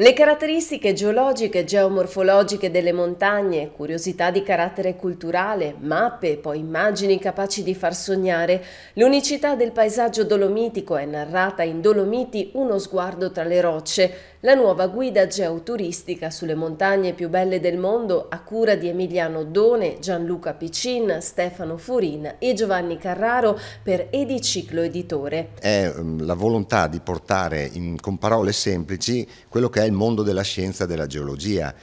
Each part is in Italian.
Le caratteristiche geologiche e geomorfologiche delle montagne, curiosità di carattere culturale, mappe e poi immagini capaci di far sognare, l'unicità del paesaggio dolomitico è narrata in Dolomiti Uno sguardo tra le rocce, la nuova guida geoturistica sulle montagne più belle del mondo a cura di Emiliano Done, Gianluca Piccin, Stefano Furin e Giovanni Carraro per Ediciclo Editore. È mm, la volontà di portare in, con parole semplici quello che è il mondo della scienza e della geologia.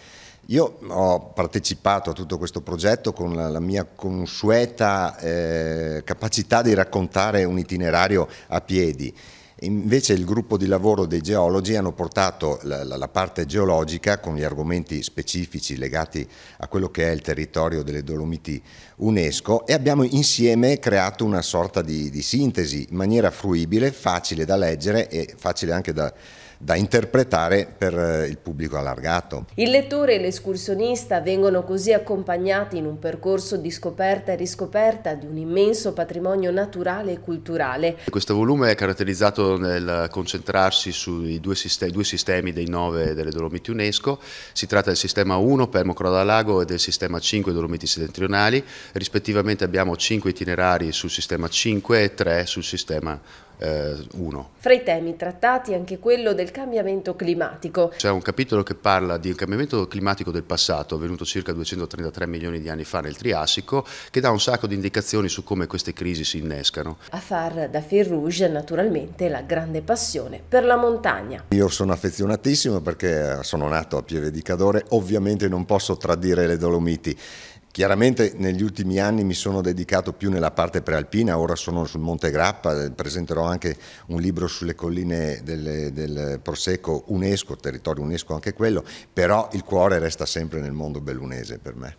Io ho partecipato a tutto questo progetto con la, la mia consueta eh, capacità di raccontare un itinerario a piedi. Invece il gruppo di lavoro dei geologi hanno portato la, la, la, parte geologica con gli argomenti specifici legati a quello che è il territorio delle Dolomiti UNESCO e abbiamo insieme creato una sorta di, di sintesi in maniera fruibile, facile da leggere e facile anche da, da interpretare per eh, il pubblico allargato. Il lettore e l'escursionista vengono così accompagnati in un percorso di scoperta e riscoperta di un immenso patrimonio naturale e culturale. Questo volume è caratterizzato nel concentrarsi sui due sistemi, due sistemi dei nove delle Dolomiti UNESCO, si tratta del sistema 1 per Croda Lago e del sistema 5 Dolomiti Settentrionali, rispettivamente abbiamo 5 itinerari sul sistema 5 e 3 sul sistema 1. 1. Eh, Fra i temi trattati anche quello del cambiamento climatico. C'è un capitolo che parla di un cambiamento climatico del passato, avvenuto circa 233 milioni di anni fa nel Triassico, che dà un sacco di indicazioni su come queste crisi si innescano. A far da fil rouge naturalmente la grande passione per la montagna. Io sono affezionatissimo perché sono nato a Pieve di Cadore, ovviamente non posso tradire le Dolomiti Chiaramente negli ultimi anni mi sono dedicato più nella parte prealpina, ora sono sul Monte Grappa, eh, presenterò anche un libro sulle colline del, del Prosecco UNESCO, territorio UNESCO anche quello, però il cuore resta sempre nel mondo bellunese per me.